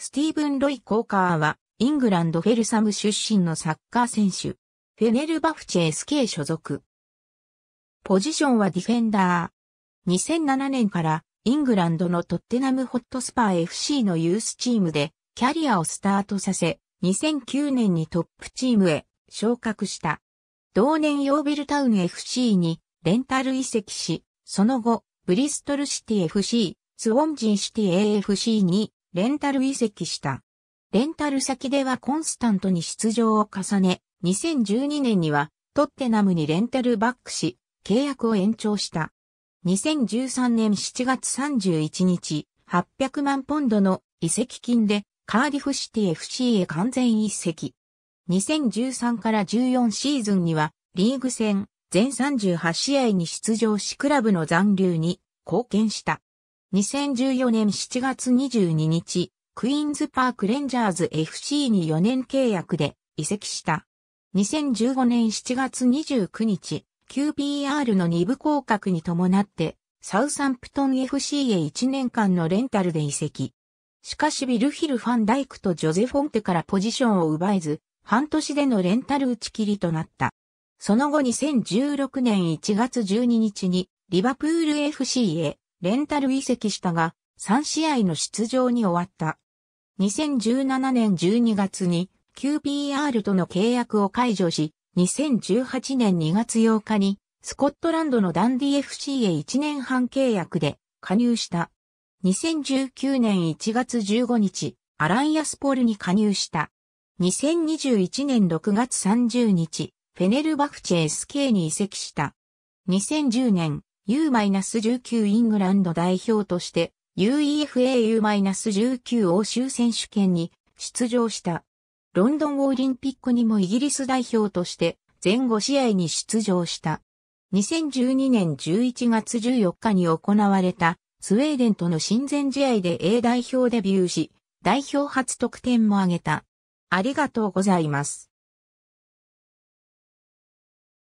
スティーブン・ロイ・コーカーは、イングランド・フェルサム出身のサッカー選手。フェネル・バフチェ SK 所属。ポジションはディフェンダー。2007年からイングランドのトッテナム・ホットスパー FC のユースチームでキャリアをスタートさせ、2009年にトップチームへ昇格した。同年ヨーベルタウン FC にレンタル移籍し、その後、ブリストルシティ FC、ツウォンジンシティ AFC にレンタル移籍した。レンタル先ではコンスタントに出場を重ね、2012年にはトッテナムにレンタルバックし、契約を延長した。2013年7月31日、800万ポンドの移籍金でカーディフシティ FC へ完全移籍。2013から14シーズンにはリーグ戦全38試合に出場しクラブの残留に貢献した。2014年7月22日、クイーンズパークレンジャーズ FC に4年契約で移籍した。2015年7月29日、QPR の2部降格に伴って、サウサンプトン FC へ1年間のレンタルで移籍。しかしビルヒル・ファンダイクとジョゼ・フォンテからポジションを奪えず、半年でのレンタル打ち切りとなった。その後2016年1月12日にリバプール FC へレンタル移籍したが、3試合の出場に終わった。2017年12月に QPR との契約を解除し、2018年2月8日にスコットランドのダンディ FC へ1年半契約で加入した。2019年1月15日、アランヤスポールに加入した。2021年6月30日、フェネルバフチェ SK に移籍した。2010年、U-19 イングランド代表として UEFAU-19 欧州選手権に出場した。ロンドンオリンピックにもイギリス代表として全5試合に出場した。2012年11月14日に行われたスウェーデンとの親善試合で A 代表デビューし、代表初得点も挙げた。ありがとうございます。